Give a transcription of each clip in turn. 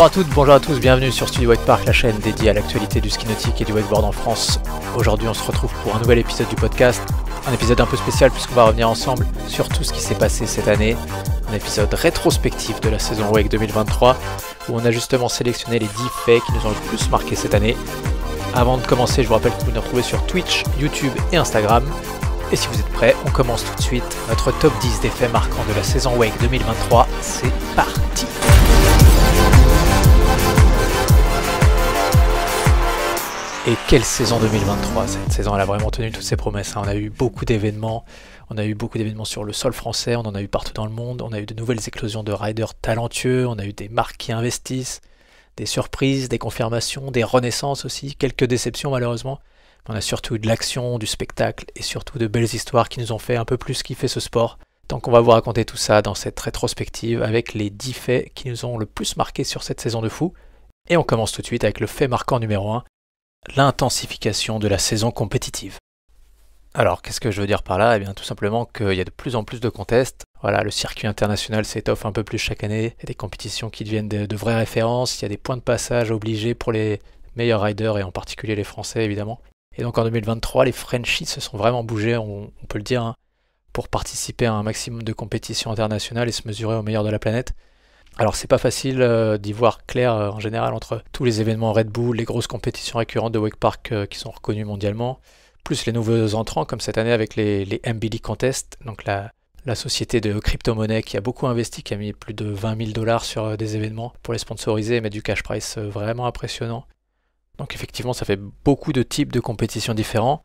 Bonjour à toutes, bonjour à tous, bienvenue sur Studio White Park, la chaîne dédiée à l'actualité du ski nautique et du wakeboard en France. Aujourd'hui, on se retrouve pour un nouvel épisode du podcast, un épisode un peu spécial puisqu'on va revenir ensemble sur tout ce qui s'est passé cette année, un épisode rétrospectif de la saison Wake 2023 où on a justement sélectionné les 10 faits qui nous ont le plus marqué cette année. Avant de commencer, je vous rappelle que vous nous retrouver sur Twitch, YouTube et Instagram. Et si vous êtes prêts, on commence tout de suite. Notre top 10 des faits marquants de la saison Wake 2023, c'est parti! Et quelle saison 2023 Cette saison, elle a vraiment tenu toutes ses promesses. Hein. On a eu beaucoup d'événements. On a eu beaucoup d'événements sur le sol français. On en a eu partout dans le monde. On a eu de nouvelles éclosions de riders talentueux. On a eu des marques qui investissent, des surprises, des confirmations, des renaissances aussi. Quelques déceptions malheureusement. on a surtout eu de l'action, du spectacle et surtout de belles histoires qui nous ont fait un peu plus kiffer ce sport. Tant qu'on va vous raconter tout ça dans cette rétrospective avec les 10 faits qui nous ont le plus marqué sur cette saison de fou. Et on commence tout de suite avec le fait marquant numéro 1, l'intensification de la saison compétitive. Alors, qu'est-ce que je veux dire par là Eh bien, tout simplement qu'il y a de plus en plus de contests. Voilà, le circuit international s'étoffe un peu plus chaque année. Il y a des compétitions qui deviennent de, vraies références. Il y a des points de passage obligés pour les meilleurs riders et en particulier les Français, évidemment. Et donc, en 2023, les Frenchies se sont vraiment bougés, on, peut le dire, hein, pour participer à un maximum de compétitions internationales et se mesurer au meilleur de la planète. Alors c'est pas facile euh, d'y voir clair euh, en général entre tous les événements Red Bull, les grosses compétitions récurrentes de Wake Park euh, qui sont reconnues mondialement, plus les nouveaux entrants comme cette année avec les, les MBD Contest, donc la, société de crypto-monnaie qui a beaucoup investi, qui a mis plus de 20 000 dollars sur des événements pour les sponsoriser et mettre du cash price vraiment impressionnant. Donc effectivement ça fait beaucoup de types de compétitions différents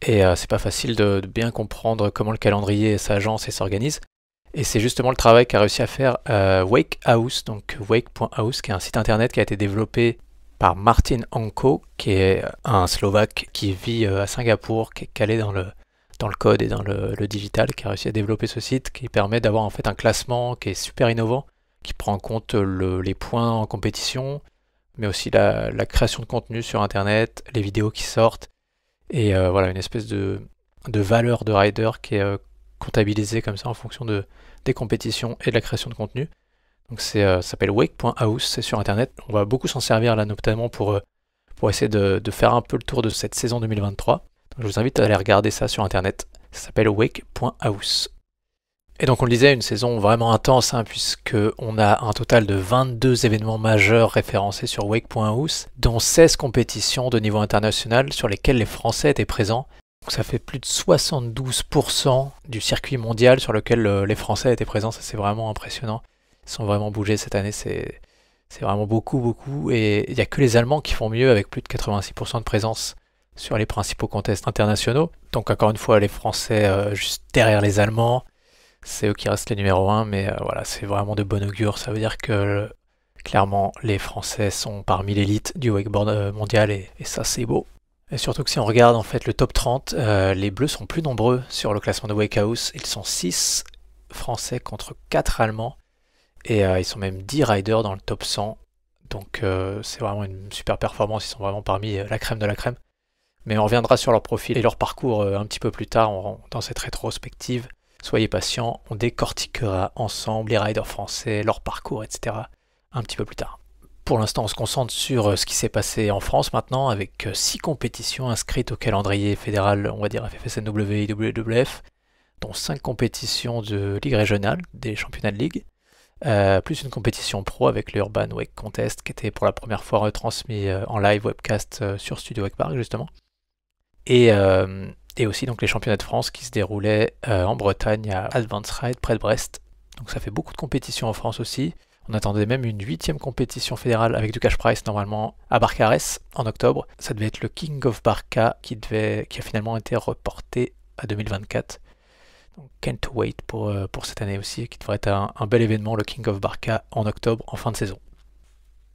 et c'est pas facile de, de bien comprendre comment le calendrier s'agence et s'organise. Et c'est justement le travail qu'a réussi à faire Wakehouse, Wake House, donc wake.house, qui est un site internet qui a été développé par Martin Anko, qui est un Slovaque qui vit euh, à Singapour, qui est calé dans le, dans le code et dans le, digital, qui a réussi à développer ce site qui permet d'avoir en fait un classement qui est super innovant, qui prend en compte euh, les points en compétition, mais aussi la, création de contenu sur Internet, les vidéos qui sortent, et euh, voilà, une espèce de, de valeur de rider qui est comptabilisée comme ça en fonction de, des compétitions et de la création de contenu. Donc c'est, euh, ça s'appelle wake.house, c'est sur internet. On va beaucoup s'en servir là, notamment pour, euh, pour essayer de, faire un peu le tour de cette saison 2023. je vous invite à aller regarder ça sur internet. Ça s'appelle wake.house. Et donc on le disait, une saison vraiment intense, hein, puisque on a un total de 22 événements majeurs référencés sur wake.house, dont 16 compétitions de niveau international sur lesquelles les Français étaient présents ça fait plus de 72% du circuit mondial sur lequel euh, les Français étaient présents. Ça, c'est vraiment impressionnant. Ils sont vraiment bougés cette année. C'est, vraiment beaucoup, beaucoup. Et il n'y a que les Allemands qui font mieux avec plus de 86% de présence sur les principaux contests internationaux. Donc, encore une fois, les Français euh, juste derrière les Allemands. C'est eux qui restent les numéros 1. Mais euh, voilà, c'est vraiment de bon augure. Ça veut dire que clairement, les Français sont parmi l'élite du wakeboard mondial. et ça, c'est beau surtout que si on regarde en fait le top 30, euh, les bleus sont plus nombreux sur le classement de Wake House. Ils sont 6 français contre 4 allemands. Et euh, ils sont même 10 riders dans le top 100. Donc euh, c'est vraiment une super performance. Ils sont vraiment parmi la crème de la crème. Mais on reviendra sur leur profil et leur parcours un petit peu plus tard dans cette rétrospective. Soyez patients, on décortiquera ensemble les riders français, leur parcours, etc. un petit peu plus tard. Pour l'instant, on se concentre sur euh, ce qui s'est passé en France maintenant, avec euh, six compétitions inscrites au calendrier fédéral, on va dire FFSNW dont cinq compétitions de ligue régionale, des championnats de ligue, euh, plus une compétition pro avec le Urban Wake Contest, qui était pour la première fois retransmis en live webcast sur Studio Wake Park, justement. Et, aussi donc les championnats de France qui se déroulaient en Bretagne à Advance Ride près de Brest. Donc ça fait beaucoup de compétitions en France aussi. On attendait même une huitième compétition fédérale avec du cash price normalement à Barcarès en octobre. Ça devait être le King of Barca qui, devait, a finalement été reporté à 2024. Donc can't wait euh, pour, cette année aussi, qui devrait être un, bel événement, le King of Barca en octobre en fin de saison.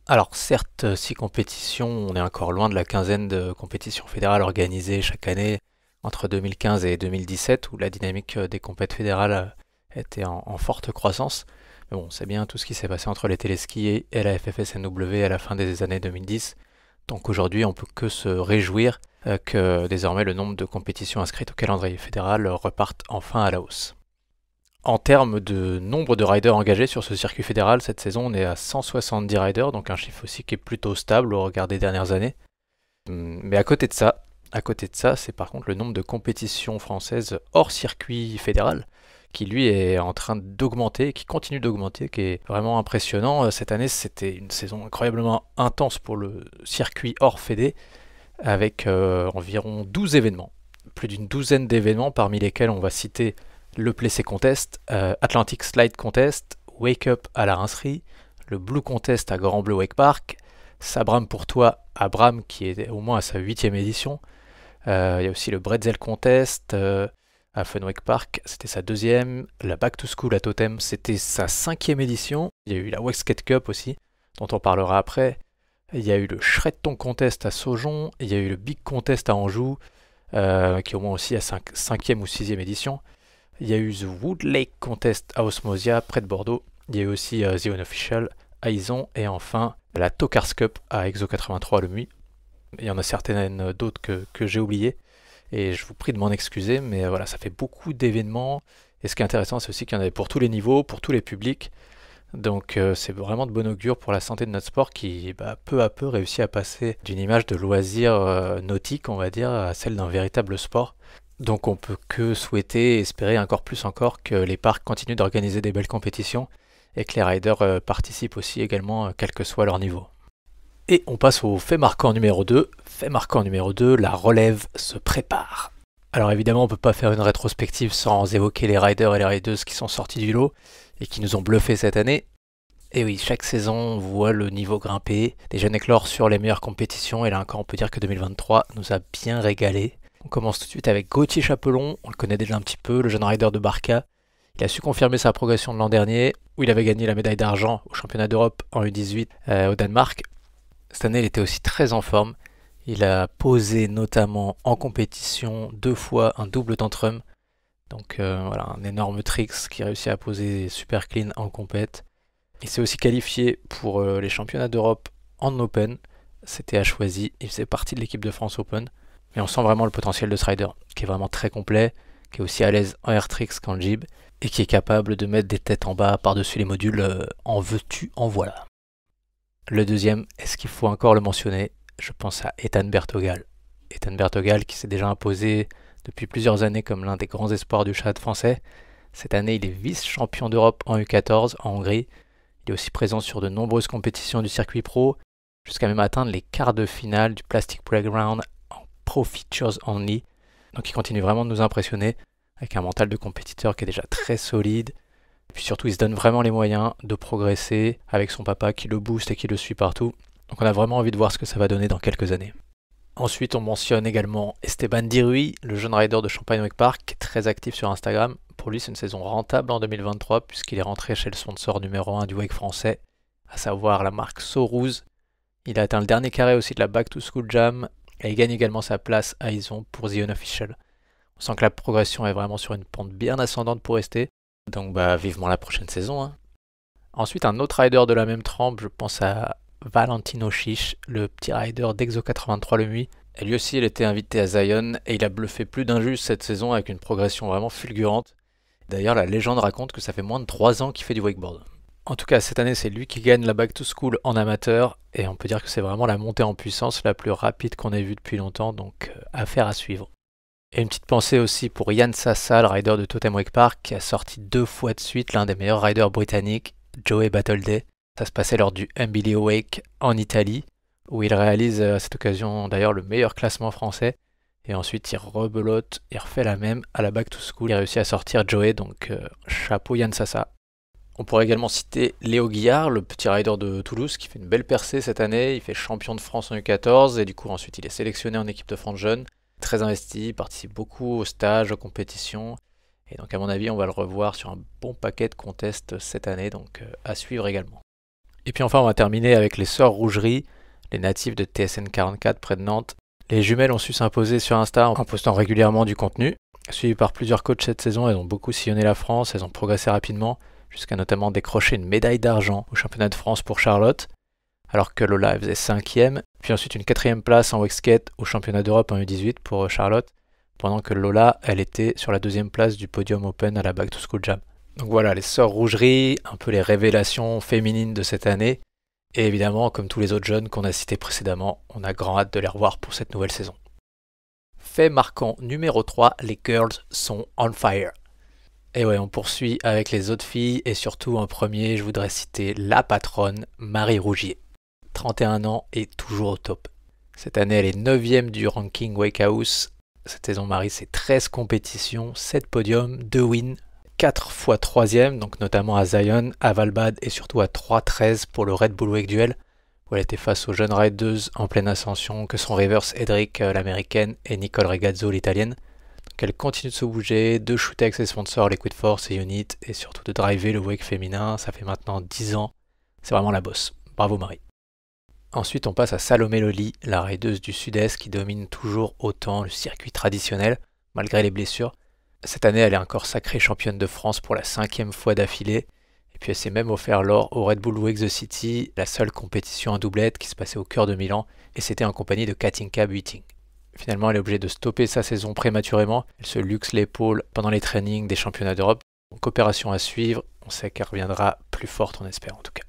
Alors certes, euh, six compétitions, on est encore loin de la quinzaine de compétitions fédérales organisées chaque année entre 2015 et 2017, où la dynamique euh, des compétitions fédérales était en forte croissance. Bon, c'est bien tout ce qui s'est passé entre les téléskis et la FFSNW à la fin des années 2010. Donc aujourd'hui, on peut que se réjouir euh, que désormais le nombre de compétitions inscrites au calendrier fédéral reparte enfin à la hausse. En termes de nombre de riders engagés sur ce circuit fédéral, cette saison on est à 170 riders, donc un chiffre aussi qui est plutôt stable au regard des dernières années. Hum, mais à côté de ça, à côté de ça, c'est par contre le nombre de compétitions françaises hors circuit fédéral qui lui est en train d'augmenter, qui continue d'augmenter, qui est vraiment impressionnant. Euh, cette année, c'était une saison incroyablement intense pour le circuit hors Fédé, avec euh, environ 12 événements, plus d'une douzaine d'événements, parmi lesquels on va citer le Plessé Contest, euh, Atlantic Slide Contest, Wake Up à la Rincerie, le Blue Contest à Grand Bleu Wake Park, Sabram pour toi à Bram qui est au moins à sa huitième édition. Il y a aussi le Bretzel Contest, à Fenwick Park, c'était sa deuxième. La Back to School à Totem, c'était sa cinquième édition. Il y a eu la Westgate Cup aussi, dont on parlera après. Il y a eu le Shredton Contest à Saujon. Il y a eu le Big Contest à Anjou, euh, qui est au moins aussi à 5, cinquième ou sixième édition. Il y a eu The Wood Lake Contest à Osmosia, près de Bordeaux. Il y a eu aussi euh, The Unofficial à Ison. Et enfin, la Tokars Cup à Exo 83 à Lemuy. Il y en a certaines euh, d'autres que, que j'ai oubliées. Et je vous prie de m'en excuser, mais voilà, ça fait beaucoup d'événements. Et ce qui est intéressant, c'est aussi qu'il y en avait pour tous les niveaux, pour tous les publics. Donc euh, c'est vraiment de bon augure pour la santé de notre sport qui bah, peu à peu réussit à passer d'une image de loisir euh, nautique, on va dire, à celle d'un véritable sport. Donc on peut que souhaiter, espérer encore plus encore que les parcs continuent d'organiser des belles compétitions et que les riders euh, participent aussi également, quel que soit leur niveau. Et on passe au fait marquant numéro 2. Fait marquant numéro 2, la relève se prépare. Alors évidemment, on ne peut pas faire une rétrospective sans évoquer les riders et les rideuses qui sont sortis du lot et qui nous ont bluffé cette année. Et oui, chaque saison, on voit le niveau grimper, des jeunes éclore sur les meilleures compétitions, et là encore, on peut dire que 2023 nous a bien régalé. On commence tout de suite avec Gauthier Chapelon, on le connaît déjà un petit peu, le jeune rider de Barca. Il a su confirmer sa progression de l'an dernier, où il avait gagné la médaille d'argent au championnat d'Europe en U18 euh, au Danemark, cette année, il était aussi très en forme. Il a posé notamment en compétition deux fois un double tantrum. Donc euh, voilà, un énorme tricks qui réussit à poser super clean en compète. Il s'est aussi qualifié pour euh, les championnats d'Europe en Open. C'était à choisi. Il faisait partie de l'équipe de France Open. Mais on sent vraiment le potentiel de Strider, qui est vraiment très complet, qui est aussi à l'aise en air tricks qu'en jib, et qui est capable de mettre des têtes en bas par-dessus les modules euh, en veux-tu, en voilà. Le deuxième, est-ce qu'il faut encore le mentionner Je pense à Ethan Bertogal. Ethan Bertogal qui s'est déjà imposé depuis plusieurs années comme l'un des grands espoirs du chat français. Cette année, il est vice-champion d'Europe en U14 en Hongrie. Il est aussi présent sur de nombreuses compétitions du circuit pro, jusqu'à même atteindre les quarts de finale du Plastic Playground en Pro Features Only. Donc il continue vraiment de nous impressionner avec un mental de compétiteur qui est déjà très solide, et puis surtout, il se donne vraiment les moyens de progresser avec son papa qui le booste et qui le suit partout. Donc on a vraiment envie de voir ce que ça va donner dans quelques années. Ensuite, on mentionne également Esteban Dirui, le jeune rider de Champagne Wake Park, très actif sur Instagram. Pour lui, c'est une saison rentable en 2023 puisqu'il est rentré chez le sponsor numéro 1 du Wake français, à savoir la marque Sorouz. Il a atteint le dernier carré aussi de la Back to School Jam et il gagne également sa place à Ison pour The Unofficial. On sent que la progression est vraiment sur une pente bien ascendante pour rester donc bah vivement la prochaine saison. Hein. Ensuite, un autre rider de la même trempe, je pense à Valentino Chiche, le petit rider d'Exo 83 le nuit. Et lui aussi, il était invité à Zion et il a bluffé plus d'un juste cette saison avec une progression vraiment fulgurante. D'ailleurs, la légende raconte que ça fait moins de 3 ans qu'il fait du wakeboard. En tout cas, cette année, c'est lui qui gagne la Back to School en amateur et on peut dire que c'est vraiment la montée en puissance la plus rapide qu'on ait vue depuis longtemps, donc euh, affaire à suivre. Et une petite pensée aussi pour Yann Sassa, le rider de Totem Wake Park, qui a sorti deux fois de suite l'un des meilleurs riders britanniques, Joey Battleday. Ça se passait lors du MBL Wake en Italie, où il réalise euh, à cette occasion d'ailleurs le meilleur classement français. Et ensuite, il rebelote et refait la même à la Back to School. Il réussit à sortir Joey, donc euh, chapeau Yann Sassa. On pourrait également citer Léo Guillard, le petit rider de Toulouse, qui fait une belle percée cette année. Il fait champion de France en U14 et du coup ensuite il est sélectionné en équipe de France jeune très investi, participe beaucoup aux stages, aux compétitions. Et donc à mon avis, on va le revoir sur un bon paquet de contests cette année, donc euh, à suivre également. Et puis enfin, on va terminer avec les sœurs Rougerie, les natifs de TSN44 près de Nantes. Les jumelles ont su s'imposer sur Insta en postant régulièrement du contenu. Suivies par plusieurs coachs cette saison, elles ont beaucoup sillonné la France, elles ont progressé rapidement, jusqu'à notamment décrocher une médaille d'argent au championnat de France pour Charlotte alors que Lola faisait cinquième. Puis ensuite une quatrième place en Wexket au championnat d'Europe en U18 pour euh, Charlotte, pendant que Lola, elle était sur la deuxième place du podium open à la Back to School Jam. Donc voilà, les sœurs rougeries, un peu les révélations féminines de cette année. Et évidemment, comme tous les autres jeunes qu'on a cités précédemment, on a grand hâte de les revoir pour cette nouvelle saison. Fait marquant numéro 3, les girls sont on fire. Et ouais, on poursuit avec les autres filles et surtout en premier, je voudrais citer la patronne Marie Rougier. 31 ans et toujours au top. Cette année, elle est 9ème du ranking Wake House. Cette saison, Marie, c'est 13 compétitions, 7 podiums, 2 wins, 4 fois 3ème, donc notamment à Zion, à Valbad et surtout à 3-13 pour le Red Bull Wake Duel, où elle était face aux jeunes Raideuses en pleine ascension que sont Reverse, Edric, euh, l'américaine, et Nicole Regazzo, l'italienne. elle continue de se bouger, de shooter avec ses sponsors, Liquid Force et Unit, et surtout de driver le Wake féminin. Ça fait maintenant 10 ans. C'est vraiment la bosse. Bravo Marie. Ensuite, on passe à Salomé Loli, la raideuse du sud-est qui domine toujours autant le circuit traditionnel, malgré les blessures. Cette année, elle est encore sacrée championne de France pour la cinquième fois d'affilée. Et puis, elle s'est même offert l'or au Red Bull Wake the City, la seule compétition en doublette qui se passait au cœur de Milan, et c'était en compagnie de Katinka Buiting. Finalement, elle est obligée de stopper sa saison prématurément. Elle se luxe l'épaule pendant les trainings des championnats d'Europe. Donc, opération à suivre. On sait qu'elle reviendra plus forte, on espère en tout cas.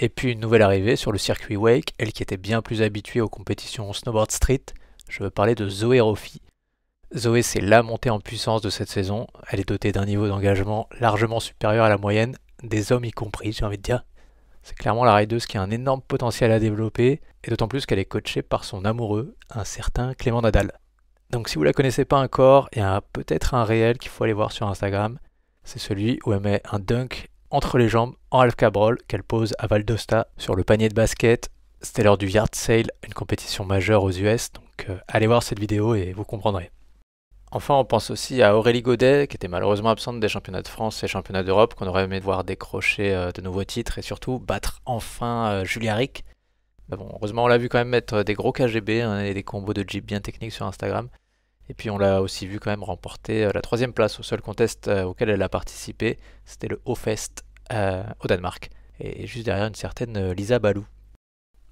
Et puis une nouvelle arrivée sur le circuit Wake, elle qui était bien plus habituée aux compétitions snowboard street, je veux parler de Zoé Rofi. Zoé, c'est la montée en puissance de cette saison. Elle est dotée d'un niveau d'engagement largement supérieur à la moyenne, des hommes y compris, j'ai envie de dire. C'est clairement la rideuse qui a un énorme potentiel à développer, et d'autant plus qu'elle est coachée par son amoureux, un certain Clément Nadal. Donc si vous la connaissez pas encore, il y a peut-être un réel qu'il faut aller voir sur Instagram. C'est celui où elle met un dunk entre les jambes en half cabrol qu'elle pose à Valdosta sur le panier de basket. C'était lors du Yard Sale, une compétition majeure aux US, donc euh, allez voir cette vidéo et vous comprendrez. Enfin, on pense aussi à Aurélie Godet, qui était malheureusement absente des championnats de France et championnats d'Europe, qu'on aurait aimé voir décrocher euh, de nouveaux titres et surtout battre enfin euh, Julia Rick. bon, heureusement, on l'a vu quand même mettre des gros KGB hein, et des combos de Jeep bien techniques sur Instagram. Et puis on l'a aussi vu quand même remporter euh, la troisième place au seul contest euh, auquel elle a participé, c'était le Hofest euh, au Danemark. Et juste derrière une certaine Lisa Balou.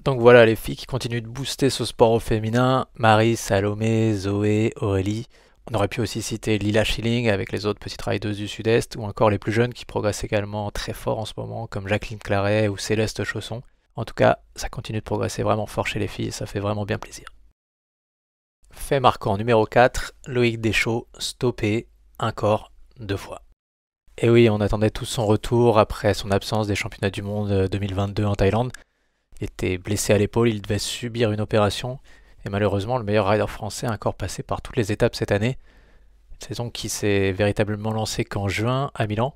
Donc voilà les filles qui continuent de booster ce sport au féminin, Marie, Salomé, Zoé, Aurélie. On aurait pu aussi citer Lila Schilling avec les autres petites rideuses du Sud-Est, ou encore les plus jeunes qui progressent également très fort en ce moment, comme Jacqueline Claret ou Céleste Chausson. En tout cas, ça continue de progresser vraiment fort chez les filles et ça fait vraiment bien plaisir. Fait marquant numéro 4, Loïc Deschaux stoppé encore deux fois. Et oui, on attendait tous son retour après son absence des championnats du monde 2022 euh, en Thaïlande. Il était blessé à l'épaule, il devait subir une opération. Et malheureusement, le meilleur rider français a encore passé par toutes les étapes cette année. Une saison qui s'est véritablement lancée qu'en juin à Milan,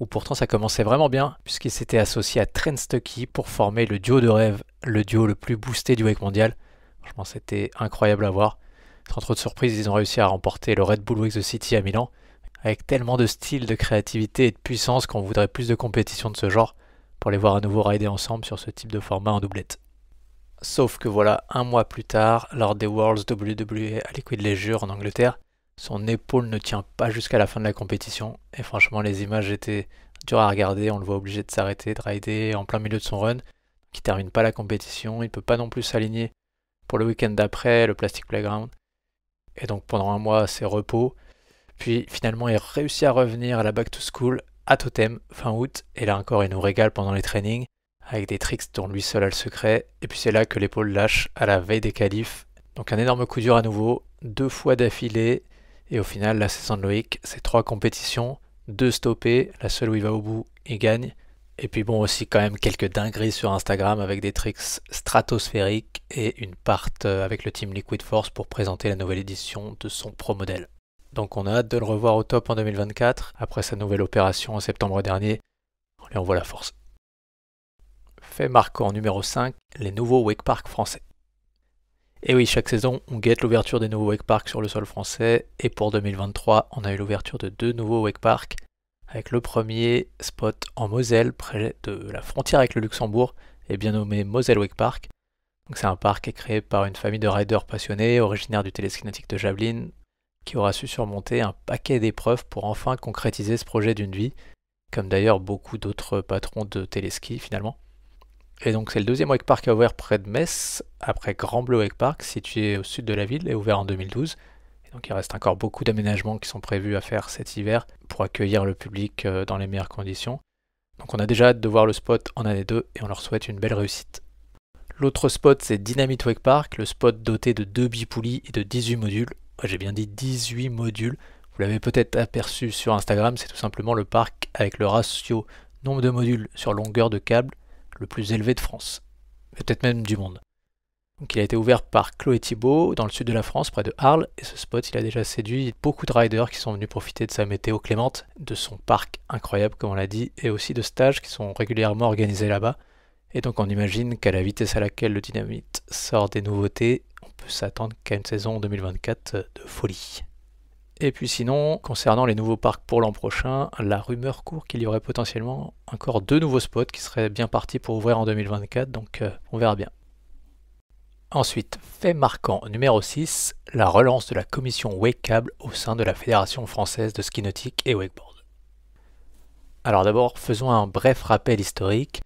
où pourtant ça commençait vraiment bien, puisqu'il s'était associé à Trent Stucky pour former le duo de rêve, le duo le plus boosté du Wake mondial. Franchement, c'était incroyable à voir. Sans trop de ils ont réussi à remporter le Red Bull Wings the City à Milan. Avec tellement de style, de créativité et de puissance qu'on voudrait plus de compétitions de ce genre pour les voir à nouveau rider ensemble sur ce type de format en doublette. Sauf que voilà, un mois plus tard, lors des Worlds WWE à Liquid Leisure en Angleterre, son épaule ne tient pas jusqu'à la fin de la compétition, et franchement les images étaient dures à regarder, on le voit obligé de s'arrêter, de rider en plein milieu de son run, qui termine pas la compétition, il peut pas non plus s'aligner pour le week-end d'après, le Plastic Playground, et donc pendant un mois, c'est repos. Puis finalement, il réussit à revenir à la back to school à Totem fin août. Et là encore, il nous régale pendant les trainings avec des tricks dont lui seul a le secret. Et puis c'est là que l'épaule lâche à la veille des qualifs. Donc un énorme coup dur à nouveau, deux fois d'affilée. Et au final, la saison de Loïc, c'est trois compétitions, deux stoppées La seule où il va au bout, il gagne. Et puis bon, aussi quand même quelques dingueries sur Instagram avec des tricks stratosphériques et une part euh, avec le team Liquid Force pour présenter la nouvelle édition de son pro modèle. Donc on a hâte de le revoir au top en 2024, après sa nouvelle opération en septembre dernier. On lui envoie la force. Fait marquant numéro 5, les nouveaux Wake Park français. Et oui, chaque saison, on guette l'ouverture des nouveaux Wake Park sur le sol français, et pour 2023, on a eu l'ouverture de deux nouveaux Wake Park, avec le premier spot en Moselle, près de la frontière avec le Luxembourg, et bien nommé Moselle Wake Park. C'est un parc créé par une famille de riders passionnés, originaires du nautique de Javelin, qui aura su surmonter un paquet d'épreuves pour enfin concrétiser ce projet d'une vie, comme d'ailleurs beaucoup d'autres patrons de téléski finalement. Et donc c'est le deuxième wake park à ouvrir près de Metz, après Grand Bleu Wake Park, situé au sud de la ville et ouvert en 2012 donc il reste encore beaucoup d'aménagements qui sont prévus à faire cet hiver pour accueillir le public euh, dans les meilleures conditions. Donc on a déjà hâte de voir le spot en année 2 et on leur souhaite une belle réussite. L'autre spot c'est Dynamite Wake Park, le spot doté de 2 bipoulies et de 18 modules. J'ai bien dit 18 modules. Vous l'avez peut-être aperçu sur Instagram, c'est tout simplement le parc avec le ratio nombre de modules sur longueur de câble le plus élevé de France. peut-être même du monde. Donc il a été ouvert par Chloé Thibault dans le sud de la France, près de Arles, et ce spot il a déjà séduit beaucoup de riders qui sont venus profiter de sa météo clémente, de son parc incroyable comme on l'a dit, et aussi de stages qui sont régulièrement organisés là-bas. Et donc on imagine qu'à la vitesse à laquelle le dynamite sort des nouveautés, on peut s'attendre qu'à une saison 2024 de folie. Et puis sinon, concernant les nouveaux parcs pour l'an prochain, la rumeur court qu'il y aurait potentiellement encore deux nouveaux spots qui seraient bien partis pour ouvrir en 2024, donc euh, on verra bien. Ensuite, fait marquant numéro 6, la relance de la commission cable au sein de la Fédération française de ski nautique et wakeboard. Alors d'abord, faisons un bref rappel historique.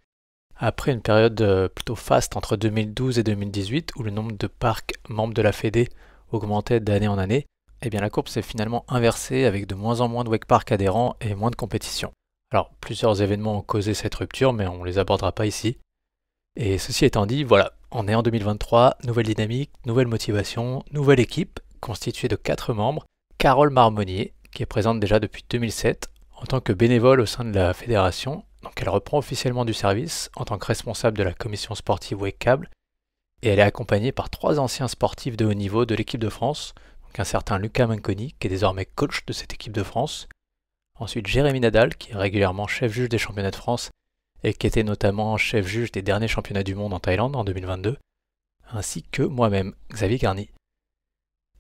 Après une période euh, plutôt faste entre 2012 et 2018 où le nombre de parcs membres de la Fédé augmentait d'année en année, eh bien la courbe s'est finalement inversée avec de moins en moins de wakeparks adhérents et moins de compétition. Alors plusieurs événements ont causé cette rupture mais on ne les abordera pas ici. Et ceci étant dit, voilà, on est en 2023, nouvelle dynamique, nouvelle motivation, nouvelle équipe constituée de quatre membres. Carole Marmonnier, qui est présente déjà depuis 2007 en tant que bénévole au sein de la fédération, donc elle reprend officiellement du service en tant que responsable de la commission sportive Wake et elle est accompagnée par trois anciens sportifs de haut niveau de l'équipe de France, donc un certain Lucas Manconi qui est désormais coach de cette équipe de France, ensuite Jérémy Nadal qui est régulièrement chef juge des championnats de France et qui était notamment chef juge des derniers championnats du monde en Thaïlande en 2022, ainsi que moi-même, Xavier Garni.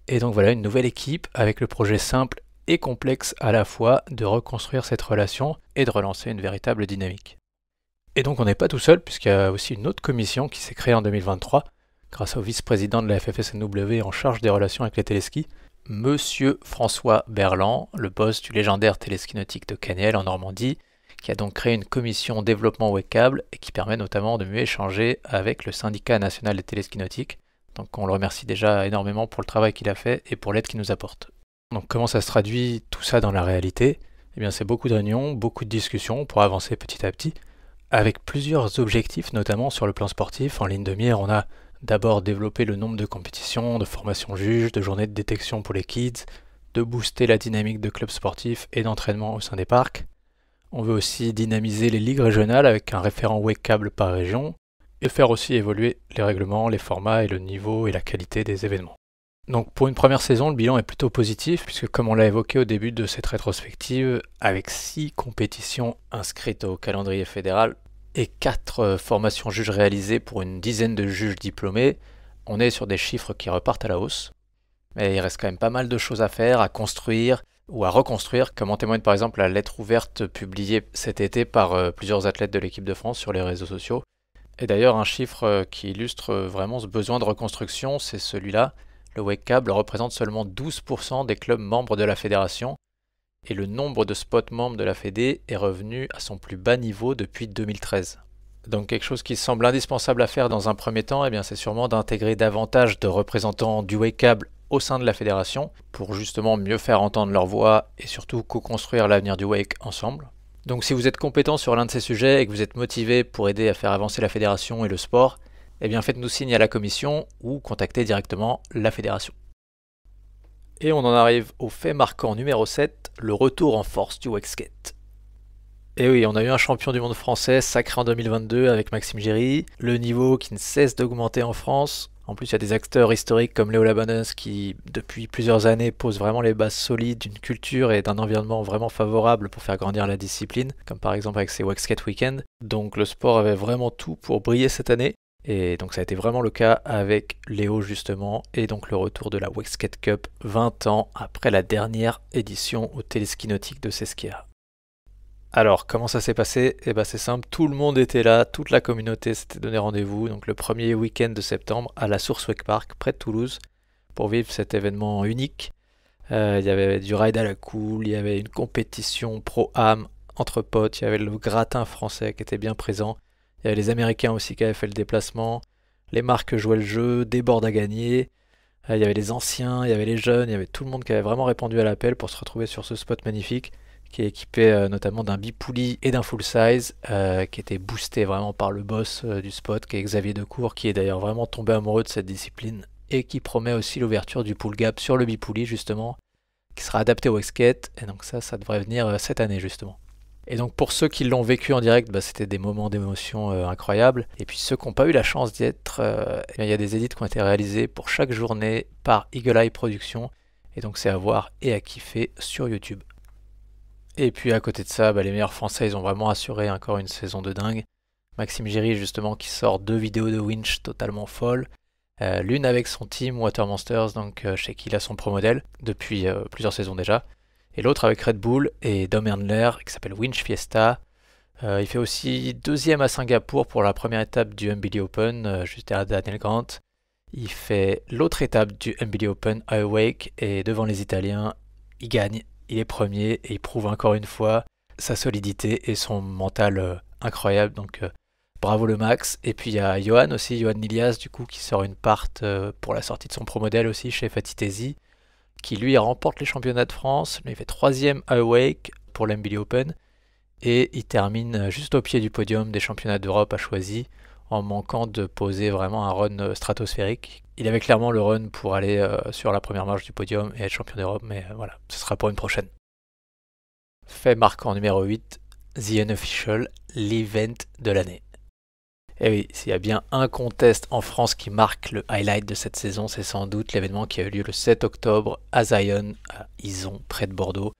Et donc voilà une nouvelle équipe avec le projet simple et complexe à la fois de reconstruire cette relation et de relancer une véritable dynamique. Et donc on n'est pas tout seul puisqu'il y a aussi une autre commission qui s'est créée en 2023 grâce au vice-président de la FFSNW en charge des relations avec les téléskis, Monsieur François Berland, le boss du légendaire téléski nautique de Caniel en Normandie qui a donc créé une commission développement webcable et qui permet notamment de mieux échanger avec le syndicat national des téléskis Donc on le remercie déjà énormément pour le travail qu'il a fait et pour l'aide qu'il nous apporte. Donc comment ça se traduit tout ça dans la réalité Eh bien c'est beaucoup de réunions, beaucoup de discussions pour avancer petit à petit, avec plusieurs objectifs notamment sur le plan sportif. En ligne de mire, on a d'abord développé le nombre de compétitions, de formations juges, de journées de détection pour les kids, de booster la dynamique de clubs sportifs et d'entraînement au sein des parcs, on veut aussi dynamiser les ligues régionales avec un référent webcable par région et faire aussi évoluer les règlements, les formats et le niveau et la qualité des événements. Donc pour une première saison, le bilan est plutôt positif puisque comme on l'a évoqué au début de cette rétrospective, avec 6 compétitions inscrites au calendrier fédéral et 4 euh, formations juges réalisées pour une dizaine de juges diplômés, on est sur des chiffres qui repartent à la hausse. Mais il reste quand même pas mal de choses à faire, à construire, ou à reconstruire, comme en témoigne par exemple la lettre ouverte publiée cet été par euh, plusieurs athlètes de l'équipe de France sur les réseaux sociaux. Et d'ailleurs, un chiffre euh, qui illustre euh, vraiment ce besoin de reconstruction, c'est celui-là. Le Wake Cable représente seulement 12% des clubs membres de la fédération, et le nombre de spots membres de la Fédé est revenu à son plus bas niveau depuis 2013. Donc quelque chose qui semble indispensable à faire dans un premier temps, eh c'est sûrement d'intégrer davantage de représentants du Wake Cable au sein de la fédération pour justement mieux faire entendre leur voix et surtout co-construire l'avenir du Wake ensemble. Donc si vous êtes compétent sur l'un de ces sujets et que vous êtes motivé pour aider à faire avancer la fédération et le sport, eh bien faites-nous signe à la commission ou contactez directement la fédération. Et on en arrive au fait marquant numéro 7, le retour en force du Wake Skate. Et eh oui, on a eu un champion du monde français sacré en 2022 avec Maxime Géry, le niveau qui ne cesse d'augmenter en France, en plus, il y a des acteurs historiques comme Léo Labanos qui, depuis plusieurs années, posent vraiment les bases solides d'une culture et d'un environnement vraiment favorable pour faire grandir la discipline, comme par exemple avec ses Waxcat Weekend. Donc le sport avait vraiment tout pour briller cette année. Et donc ça a été vraiment le cas avec Léo justement, et donc le retour de la Waxcat Cup 20 ans après la dernière édition au téléski nautique de Seskia. Alors, comment ça s'est passé Eh ben, c'est simple, tout le monde était là, toute la communauté s'était donné rendez-vous, donc le premier week-end de septembre à la Source Wake Park, près de Toulouse, pour vivre cet événement unique. Euh, il y avait du ride à la cool, il y avait une compétition pro-am entre potes, il y avait le gratin français qui était bien présent, il y avait les Américains aussi qui avaient fait le déplacement, les marques jouaient le jeu, des boards à gagner, euh, il y avait les anciens, il y avait les jeunes, il y avait tout le monde qui avait vraiment répondu à l'appel pour se retrouver sur ce spot magnifique qui est équipé euh, notamment d'un bipouli et d'un full size, euh, qui était boosté vraiment par le boss euh, du spot, qui est Xavier Decour, qui est d'ailleurs vraiment tombé amoureux de cette discipline, et qui promet aussi l'ouverture du pull gap sur le bipouli justement, qui sera adapté au skate, et donc ça, ça devrait venir cette année justement. Et donc pour ceux qui l'ont vécu en direct, bah, c'était des moments d'émotion incroyables. Et puis ceux qui n'ont pas eu la chance d'y être, eh il y a des édits qui ont été réalisés pour chaque journée par Eagle Eye Productions. Et donc c'est à voir et à kiffer sur YouTube. Et puis à côté de ça, bah, les meilleurs Français, ils ont vraiment assuré encore une saison de dingue. Maxime Giry justement, qui sort deux vidéos de Winch totalement folles. Euh, l'une avec son team Water Monsters, donc je euh, chez qui il a son pro-modèle, depuis euh, plusieurs saisons déjà. Et l'autre avec Red Bull et Dom Handler, qui s'appelle Winch Fiesta. il fait aussi deuxième à Singapour pour la première étape du MBD Open, juste derrière Daniel Grant. Il fait l'autre étape du MBD Open, I Awake, et devant les Italiens, il gagne il est premier et il prouve encore une fois sa solidité et son mental euh, incroyable. Donc euh, bravo le Max. Et puis il y a Johan aussi, Johan Nilias du coup, qui sort une part euh, pour la sortie de son pro modèle aussi chez Fatitesi, qui lui remporte les championnats de France. Il fait troisième à Awake pour l'MBL Open. Et il termine juste au pied du podium des championnats d'Europe à Choisy, en manquant de poser vraiment un run stratosphérique il avait clairement le run pour aller euh, sur la première marche du podium et être champion d'Europe, mais euh, voilà, ce sera pour une prochaine. Fait marquant numéro 8, The Unofficial, l'event de l'année. Eh oui, s'il y a bien un contest en France qui marque le highlight de cette saison, c'est sans doute l'événement qui a eu lieu le 7 octobre à Zion, à Ison, près de Bordeaux.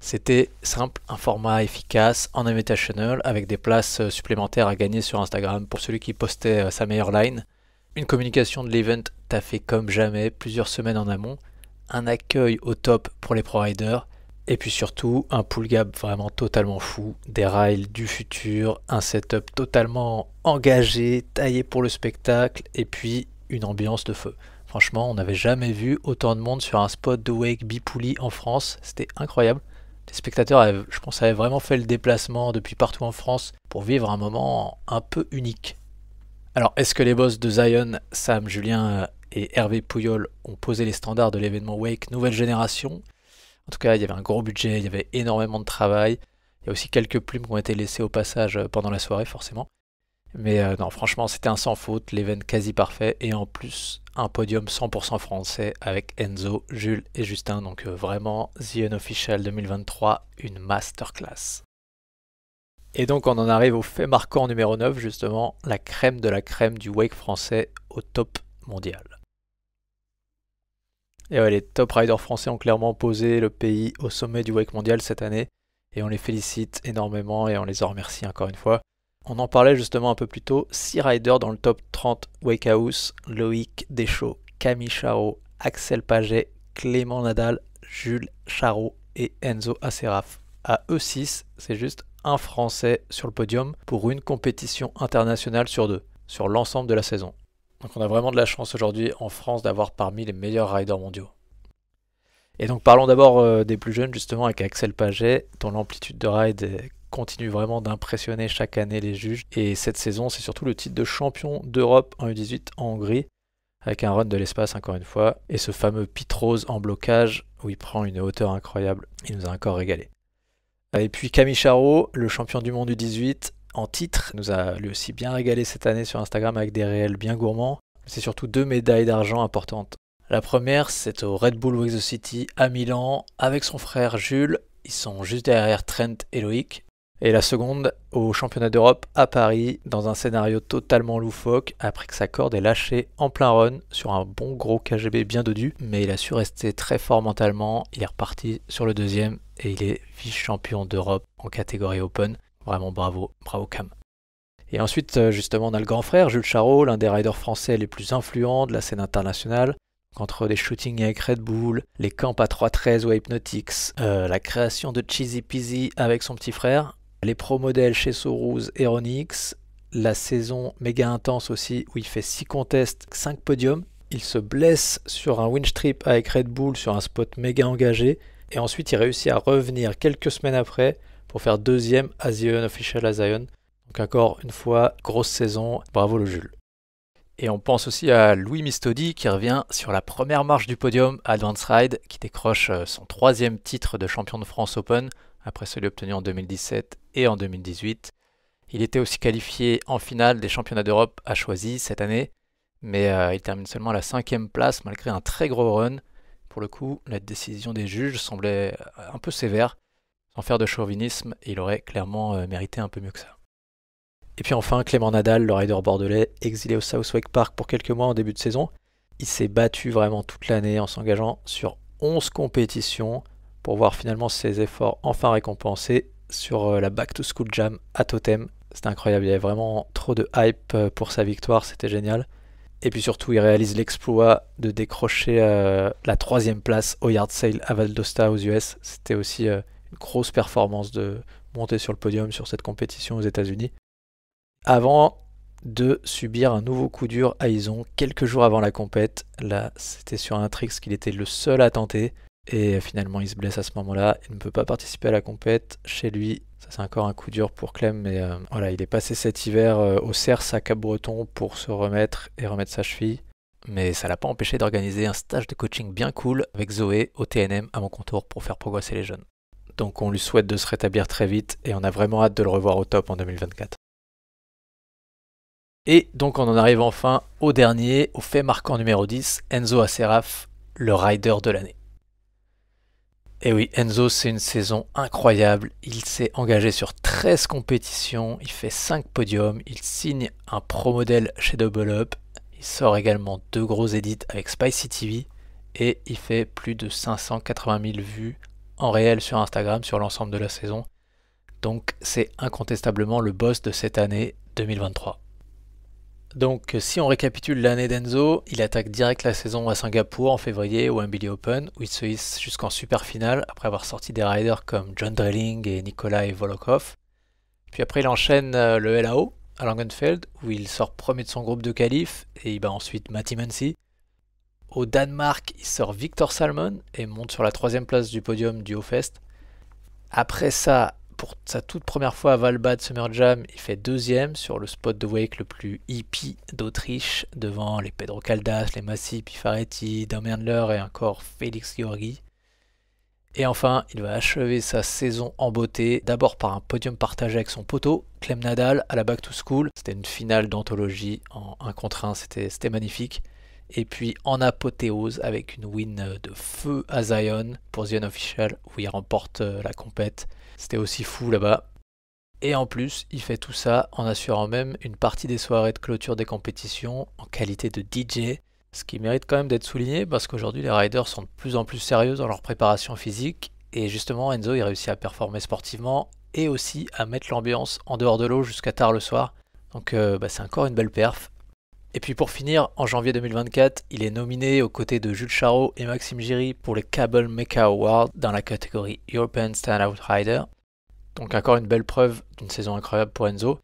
C'était simple, un format efficace en invitational avec des places euh, supplémentaires à gagner sur Instagram pour celui qui postait sa meilleure line une communication de l'event fait comme jamais, plusieurs semaines en amont, un accueil au top pour les providers, et puis surtout un pool gap vraiment totalement fou, des rails du futur, un setup totalement engagé, taillé pour le spectacle, et puis une ambiance de feu. Franchement, on n'avait jamais vu autant de monde sur un spot de Wake Bipouli en France, c'était incroyable. Les spectateurs, je pense, avaient vraiment fait le déplacement depuis partout en France pour vivre un moment un peu unique. Alors, est-ce que les boss de Zion, Sam, Julien euh, et Hervé Pouyol ont posé les standards de l'événement Wake Nouvelle Génération En tout cas, il y avait un gros budget, il y avait énormément de travail. Il y a aussi quelques plumes qui ont été laissées au passage euh, pendant la soirée, forcément. Mais euh, non, franchement, c'était un sans faute, l'événement quasi parfait, et en plus, un podium 100% français avec Enzo, Jules et Justin. Donc vraiment, Zion Official 2023, une masterclass. Et donc on en arrive au fait marquant numéro 9, justement, la crème de la crème du wake français au top mondial. Et ouais, les top riders français ont clairement posé le pays au sommet du wake mondial cette année, et on les félicite énormément et on les en remercie encore une fois. On en parlait justement un peu plus tôt, 6 riders dans le top 30 Wake House, Loïc Deschaux, Camille Charot, Axel Paget, Clément Nadal, Jules Charot et Enzo Aceraf. À eux 6, c'est juste un Français sur le podium pour une compétition internationale sur deux, sur l'ensemble de la saison. Donc on a vraiment de la chance aujourd'hui en France d'avoir parmi les meilleurs riders mondiaux. Et donc parlons d'abord euh, des plus jeunes justement avec Axel Paget, dont l'amplitude de ride continue vraiment d'impressionner chaque année les juges. Et cette saison, c'est surtout le titre de champion d'Europe en U18 en Hongrie, avec un run de l'espace encore une fois, et ce fameux pit rose en blocage où il prend une hauteur incroyable. Il nous a encore régalé. Euh, et puis Camille Charot, le champion du monde du 18 en titre, nous a lui aussi bien régalé cette année sur Instagram avec des réels bien gourmands. C'est surtout deux médailles d'argent importantes. La première, c'est au Red Bull the City à Milan avec son frère Jules. Ils sont juste derrière Trent et Loïc. Et la seconde, au championnat d'Europe à Paris, dans un scénario totalement loufoque, après que sa corde est lâchée en plein run sur un bon gros KGB bien dodu. Mais il a su rester très fort mentalement. Il est reparti sur le deuxième et il est vice-champion d'Europe en catégorie Open. Vraiment bravo, bravo Cam. Et ensuite, euh, justement, on a le grand frère, Jules Charot, l'un des riders français les plus influents de la scène internationale. contre les shootings avec Red Bull, les camps à 3.13 ou à Hypnotics, euh, la création de Cheesy Peasy avec son petit frère, les pro-modèles chez Sorouz et Ronix, la saison méga intense aussi où il fait 6 contests, 5 podiums. Il se blesse sur un winch trip avec Red Bull sur un spot méga engagé. Et ensuite, il réussit à revenir quelques semaines après pour faire deuxième à Official à Donc encore une fois, grosse saison, bravo le Jules. Et on pense aussi à Louis Mistodi qui revient sur la première marche du podium à Advanced Ride, qui décroche euh, son troisième titre de champion de France Open, après celui obtenu en 2017 et en 2018. Il était aussi qualifié en finale des championnats d'Europe à Choisy cette année, mais euh, il termine seulement à la cinquième place malgré un très gros run le coup, la décision des juges semblait euh, un peu sévère. Sans faire de chauvinisme, il aurait clairement euh, mérité un peu mieux que ça. Et puis enfin, Clément Nadal, le rider bordelais, exilé au Southwick Park pour quelques mois en début de saison, il s'est battu vraiment toute l'année en s'engageant sur 11 compétitions pour voir finalement ses efforts enfin récompensés sur euh, la Back to School Jam à Totem. C'était incroyable, il y avait vraiment trop de hype pour sa victoire, c'était génial. Et puis surtout, il réalise l'exploit de décrocher euh, la troisième place au yard sale à Valdosta aux US. C'était aussi euh, une grosse performance de monter sur le podium sur cette compétition aux États-Unis. Avant de subir un nouveau coup dur à Ison quelques jours avant la compète. Là, c'était sur un trix qu'il était le seul à tenter. Et euh, finalement, il se blesse à ce moment-là. Il ne peut pas participer à la compète. Chez lui, ça, c'est encore un coup dur pour Clem, mais euh, voilà, il est passé cet hiver euh, au CERS à Cap-Breton pour se remettre et remettre sa cheville. Mais ça l'a pas empêché d'organiser un stage de coaching bien cool avec Zoé au TNM à mon contour pour faire progresser les jeunes. Donc on lui souhaite de se rétablir très vite et on a vraiment hâte de le revoir au top en 2024. Et donc on en arrive enfin au dernier, au fait marquant numéro 10, Enzo Aseraf, le rider de l'année. Et eh oui, Enzo, c'est une saison incroyable. Il s'est engagé sur 13 compétitions, il fait 5 podiums, il signe un pro modèle chez Double Up, il sort également deux gros édits avec Spicy TV et il fait plus de 580 000 vues en réel sur Instagram sur l'ensemble de la saison. Donc c'est incontestablement le boss de cette année 2023. Donc si on récapitule l'année d'Enzo, il attaque direct la saison à Singapour en février au Wembley Open où il se hisse jusqu'en super finale après avoir sorti des riders comme John Dreyling et Nikolai Volokov. Puis après il enchaîne euh, le LAO à Langenfeld où il sort premier de son groupe de qualif et il bat ensuite Matty Muncy. Au Danemark, il sort Victor Salmon et monte sur la troisième place du podium du Hofest. Après ça, pour sa toute première fois à Valbad Summer Jam, il fait deuxième sur le spot de wake le plus hippie d'Autriche, devant les Pedro Caldas, les Massi Pifaretti, Domerler et encore Félix Georgi. Et enfin, il va achever sa saison en beauté, d'abord par un podium partagé avec son poteau, Clem Nadal, à la Back to School. C'était une finale d'anthologie en 1 contre 1, c'était magnifique. Et puis en apothéose avec une win de feu à Zion pour The Official, où il remporte euh, la compète c'était aussi fou là-bas. Et en plus, il fait tout ça en assurant même une partie des soirées de clôture des compétitions en qualité de DJ, ce qui mérite quand même d'être souligné parce qu'aujourd'hui les riders sont de plus en plus sérieux dans leur préparation physique et justement Enzo il réussit à performer sportivement et aussi à mettre l'ambiance en dehors de l'eau jusqu'à tard le soir. Donc euh, bah, c'est encore une belle perf et puis pour finir, en janvier 2024, il est nominé aux côtés de Jules Charot et Maxime Giry pour les Cable Maker Awards dans la catégorie European Standout Rider. Donc encore une belle preuve d'une saison incroyable pour Enzo.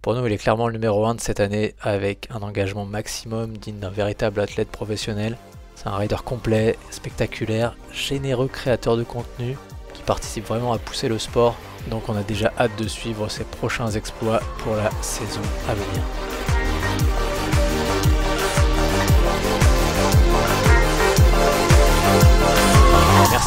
Pour nous, il est clairement le numéro 1 de cette année avec un engagement maximum digne d'un véritable athlète professionnel. C'est un rider complet, spectaculaire, généreux créateur de contenu qui participe vraiment à pousser le sport. Donc on a déjà hâte de suivre ses prochains exploits pour la saison à venir.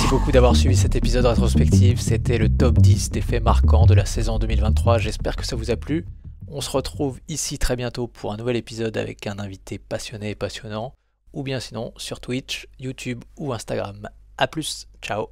Merci beaucoup d'avoir suivi cet épisode rétrospectif. C'était le top 10 des faits marquants de la saison 2023. J'espère que ça vous a plu. On se retrouve ici très bientôt pour un nouvel épisode avec un invité passionné et passionnant. Ou bien sinon sur Twitch, YouTube ou Instagram. A plus, ciao